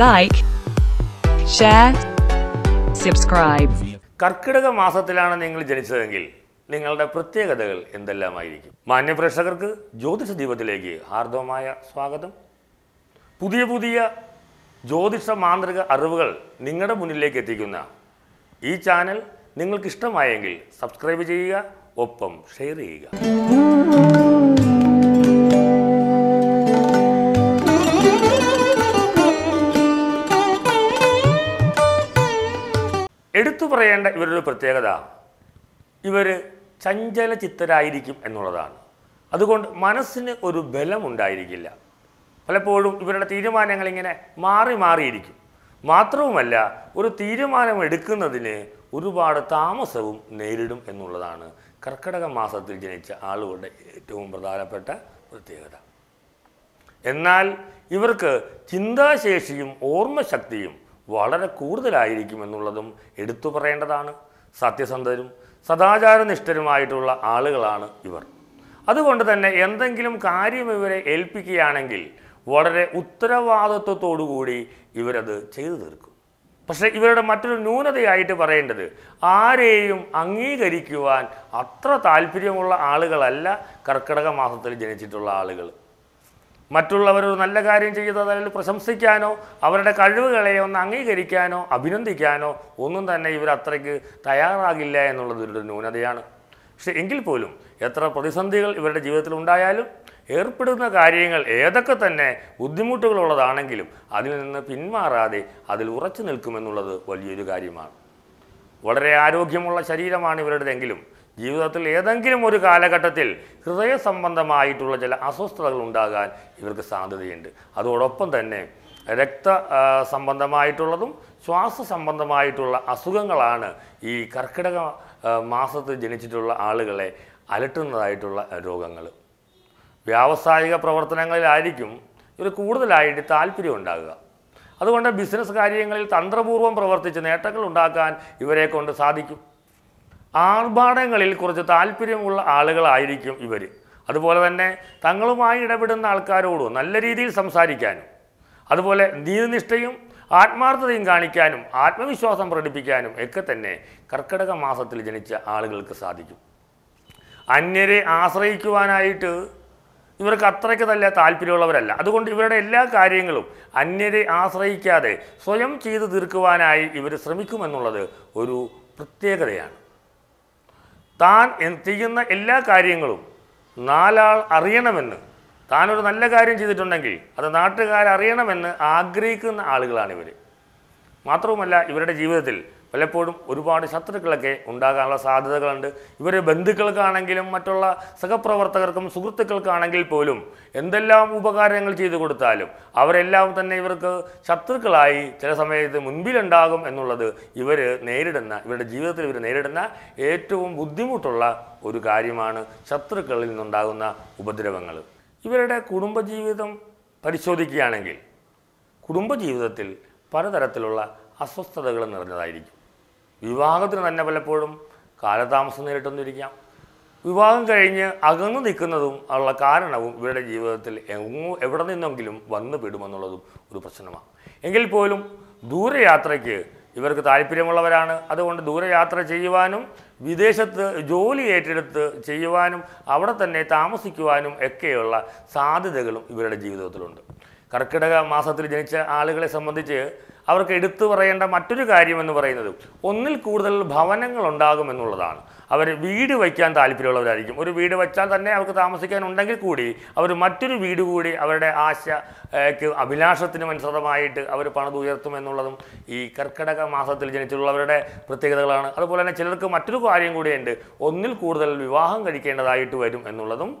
like share subscribe കർക്കിടക മാസത്തിലാണ് നിങ്ങൾ ജനിച്ചതെങ്കിൽ നിങ്ങളുടെ പ്രത്യേകതകൾ എന്തെല്ലാമായിരിക്കും മാന്യ പ്രേക്ഷകർക്ക് ജ്യോതിഷ ദീപത്തിലേക്ക് ഹാർദവമായ സ്വാഗതം പുതിയ പുതിയ ജ്യോതിഷ മാന്ത്രിക അറിവുകൾ നിങ്ങളുടെ മുന്നിലേക്ക് എത്തിക്കുന്ന ഈ ചാനൽ നിങ്ങൾക്കിഷ്ടമായെങ്കിൽ സബ്സ്ക്രൈബ് ചെയ്യുക ഒപ്പം ഷെയർ ചെയ്യുക പറയേണ്ട ഇവരൊരു പ്രത്യേകത ഇവർ ചഞ്ചല ചിത്തരായിരിക്കും എന്നുള്ളതാണ് അതുകൊണ്ട് മനസ്സിന് ഒരു ബലം ഉണ്ടായിരിക്കില്ല പലപ്പോഴും ഇവരുടെ തീരുമാനങ്ങൾ ഇങ്ങനെ മാറി മാറിയിരിക്കും മാത്രവുമല്ല ഒരു തീരുമാനം എടുക്കുന്നതിന് ഒരുപാട് താമസവും നേരിടും എന്നുള്ളതാണ് കർക്കിടക മാസത്തിൽ ജനിച്ച ആളുകളുടെ ഏറ്റവും പ്രധാനപ്പെട്ട പ്രത്യേകത എന്നാൽ ഇവർക്ക് ചിന്താശേഷിയും ഓർമ്മശക്തിയും വളരെ കൂടുതലായിരിക്കുമെന്നുള്ളതും എടുത്തു പറയേണ്ടതാണ് സത്യസന്ധരും സദാചാരനിഷ്ഠരുമായിട്ടുള്ള ആളുകളാണ് ഇവർ അതുകൊണ്ട് തന്നെ എന്തെങ്കിലും കാര്യം ഇവരെ ഏൽപ്പിക്കുകയാണെങ്കിൽ വളരെ ഉത്തരവാദിത്വത്തോടുകൂടി ഇവരത് ചെയ്തു തീർക്കും പക്ഷേ ഇവരുടെ മറ്റൊരു ന്യൂനതയായിട്ട് പറയേണ്ടത് ആരെയും അംഗീകരിക്കുവാൻ അത്ര താല്പര്യമുള്ള ആളുകളല്ല കർക്കിടക മാസത്തിൽ ജനിച്ചിട്ടുള്ള ആളുകൾ മറ്റുള്ളവർ ഒരു നല്ല കാര്യം ചെയ്തതിൽ പ്രശംസിക്കാനോ അവരുടെ കഴിവുകളെ ഒന്ന് അംഗീകരിക്കാനോ അഭിനന്ദിക്കാനോ ഒന്നും തന്നെ ഇവർ അത്രയ്ക്ക് തയ്യാറാകില്ല എന്നുള്ളത് ഇവരുടെ ന്യൂനതയാണ് പക്ഷെ എങ്കിൽ പോലും എത്ര പ്രതിസന്ധികൾ ഇവരുടെ ജീവിതത്തിൽ ഉണ്ടായാലും ഏർപ്പെടുന്ന കാര്യങ്ങൾ ഏതൊക്കെ തന്നെ ബുദ്ധിമുട്ടുകളുള്ളതാണെങ്കിലും അതിൽ നിന്ന് പിന്മാറാതെ അതിൽ ഉറച്ചു നിൽക്കുമെന്നുള്ളത് വലിയൊരു കാര്യമാണ് വളരെ ആരോഗ്യമുള്ള ശരീരമാണ് ഇവരുടേതെങ്കിലും ജീവിതത്തിൽ ഏതെങ്കിലും ഒരു കാലഘട്ടത്തിൽ ഹൃദയ സംബന്ധമായിട്ടുള്ള ചില അസ്വസ്ഥതകൾ ഉണ്ടാകാൻ ഇവർക്ക് സാധ്യതയുണ്ട് അതോടൊപ്പം തന്നെ രക്ത സംബന്ധമായിട്ടുള്ളതും ശ്വാസ സംബന്ധമായിട്ടുള്ള അസുഖങ്ങളാണ് ഈ കർക്കിടക മാസത്തിൽ ജനിച്ചിട്ടുള്ള ആളുകളെ അലട്ടുന്നതായിട്ടുള്ള രോഗങ്ങൾ വ്യാവസായിക പ്രവർത്തനങ്ങളിലായിരിക്കും ഇവർ കൂടുതലായിട്ട് താല്പര്യം ഉണ്ടാകുക അതുകൊണ്ട് ബിസിനസ് കാര്യങ്ങളിൽ തന്ത്രപൂർവ്വം പ്രവർത്തിച്ച് നേട്ടങ്ങൾ ഉണ്ടാക്കാൻ ഇവരെ കൊണ്ട് സാധിക്കും ആർഭാടങ്ങളിൽ കുറച്ച് താല്പര്യമുള്ള ആളുകളായിരിക്കും ഇവർ അതുപോലെ തന്നെ തങ്ങളുമായി ഇടപെടുന്ന ആൾക്കാരോട് നല്ല രീതിയിൽ സംസാരിക്കാനും അതുപോലെ നീതിനിഷ്ഠയും ആത്മാർത്ഥതയും കാണിക്കാനും ആത്മവിശ്വാസം പ്രകടിപ്പിക്കാനും ഒക്കെ തന്നെ കർക്കിടക മാസത്തിൽ ജനിച്ച ആളുകൾക്ക് സാധിക്കും അന്യരെ ആശ്രയിക്കുവാനായിട്ട് ഇവർക്ക് അത്രയ്ക്ക് നല്ല താല്പര്യമുള്ളവരല്ല അതുകൊണ്ട് ഇവരുടെ എല്ലാ കാര്യങ്ങളും അന്യരെ ആശ്രയിക്കാതെ സ്വയം ചെയ്തു തീർക്കുവാനായി ഇവർ ശ്രമിക്കുമെന്നുള്ളത് ഒരു പ്രത്യേകതയാണ് താൻ ചെയ്യുന്ന എല്ലാ കാര്യങ്ങളും നാലാൾ അറിയണമെന്ന് താനൊരു നല്ല കാര്യം ചെയ്തിട്ടുണ്ടെങ്കിൽ അത് നാട്ടുകാരറിയണമെന്ന് ആഗ്രഹിക്കുന്ന ആളുകളാണ് ഇവർ മാത്രവുമല്ല ഇവരുടെ ജീവിതത്തിൽ പലപ്പോഴും ഒരുപാട് ശത്രുക്കളൊക്കെ ഉണ്ടാകാനുള്ള സാധ്യതകളുണ്ട് ഇവരെ ബന്ധുക്കൾക്കാണെങ്കിലും മറ്റുള്ള സഹപ്രവർത്തകർക്കും സുഹൃത്തുക്കൾക്കാണെങ്കിൽ പോലും എന്തെല്ലാം ഉപകാരങ്ങൾ ചെയ്തു കൊടുത്താലും അവരെല്ലാം തന്നെ ഇവർക്ക് ശത്രുക്കളായി ചില സമയത്ത് മുൻപിലുണ്ടാകും എന്നുള്ളത് ഇവർ നേരിടുന്ന ഇവരുടെ ജീവിതത്തിൽ ഇവർ നേരിടുന്ന ഏറ്റവും ബുദ്ധിമുട്ടുള്ള ഒരു കാര്യമാണ് ശത്രുക്കളിൽ നിന്നുണ്ടാകുന്ന ഉപദ്രവങ്ങൾ ഇവരുടെ കുടുംബജീവിതം പരിശോധിക്കുകയാണെങ്കിൽ കുടുംബജീവിതത്തിൽ പലതരത്തിലുള്ള അസ്വസ്ഥതകൾ നിറഞ്ഞതായിരിക്കും വിവാഹത്തിന് തന്നെ പലപ്പോഴും കാലതാമസം നേരിട്ടൊന്നിരിക്കാം വിവാഹം കഴിഞ്ഞ് അകന്നു നിൽക്കുന്നതും ഉള്ള കാരണവും ഇവരുടെ ജീവിതത്തിൽ എവിടെ നിന്നെങ്കിലും വന്നു പെടുമെന്നുള്ളതും ഒരു പ്രശ്നമാണ് എങ്കിൽ പോലും ദൂരയാത്രയ്ക്ക് ഇവർക്ക് താല്പര്യമുള്ളവരാണ് അതുകൊണ്ട് ദൂരയാത്ര ചെയ്യുവാനും വിദേശത്ത് ജോലി ഏറ്റെടുത്ത് ചെയ്യുവാനും അവിടെ തന്നെ താമസിക്കുവാനും ഒക്കെയുള്ള സാധ്യതകളും ഇവരുടെ ജീവിതത്തിലുണ്ട് കർക്കിടക മാസത്തിൽ ജനിച്ച ആളുകളെ സംബന്ധിച്ച് അവർക്ക് എടുത്തു പറയേണ്ട മറ്റൊരു കാര്യമെന്ന് പറയുന്നത് ഒന്നിൽ കൂടുതൽ ഭവനങ്ങൾ ഉണ്ടാകുമെന്നുള്ളതാണ് അവർ വീട് വയ്ക്കാൻ താല്പര്യമുള്ളവരായിരിക്കും ഒരു വീട് വച്ചാൽ തന്നെ അവർക്ക് താമസിക്കാനുണ്ടെങ്കിൽ കൂടി അവർ മറ്റൊരു വീട് കൂടി അവരുടെ ആശയ്ക്ക് അഭിലാഷത്തിനും അനുസൃതമായിട്ട് അവർ പണിത് ഉയർത്തുമെന്നുള്ളതും ഈ കർക്കിടക മാസത്തിൽ ജനിച്ചിട്ടുള്ളവരുടെ പ്രത്യേകതകളാണ് അതുപോലെ തന്നെ ചിലർക്ക് മറ്റൊരു കാര്യം കൂടിയുണ്ട് ഒന്നിൽ കൂടുതൽ വിവാഹം കഴിക്കേണ്ടതായിട്ട് വരും എന്നുള്ളതും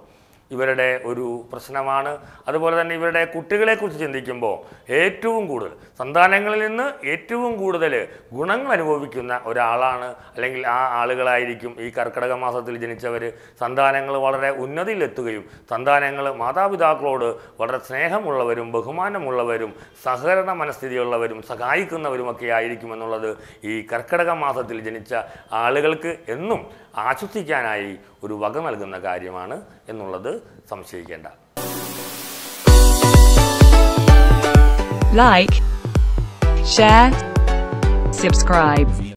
ഇവരുടെ ഒരു പ്രശ്നമാണ് അതുപോലെ തന്നെ ഇവരുടെ കുട്ടികളെക്കുറിച്ച് ചിന്തിക്കുമ്പോൾ ഏറ്റവും കൂടുതൽ സന്താനങ്ങളിൽ നിന്ന് ഏറ്റവും കൂടുതൽ ഗുണങ്ങൾ അനുഭവിക്കുന്ന ഒരാളാണ് അല്ലെങ്കിൽ ആ ആളുകളായിരിക്കും ഈ കർക്കിടക മാസത്തിൽ ജനിച്ചവർ സന്താനങ്ങൾ വളരെ ഉന്നതിയിലെത്തുകയും സന്താനങ്ങൾ മാതാപിതാക്കളോട് വളരെ സ്നേഹമുള്ളവരും ബഹുമാനമുള്ളവരും സഹകരണ മനസ്ഥിതിയുള്ളവരും സഹായിക്കുന്നവരുമൊക്കെ ആയിരിക്കുമെന്നുള്ളത് ഈ കർക്കിടക മാസത്തിൽ ജനിച്ച ആളുകൾക്ക് എന്നും ആശ്വസിക്കാനായി ഒരു വക നൽകുന്ന കാര്യമാണ് എന്നുള്ളത് സംശയിക്കേണ്ട ലൈക്ക് ഷെയർ സബ്സ്ക്രൈബ്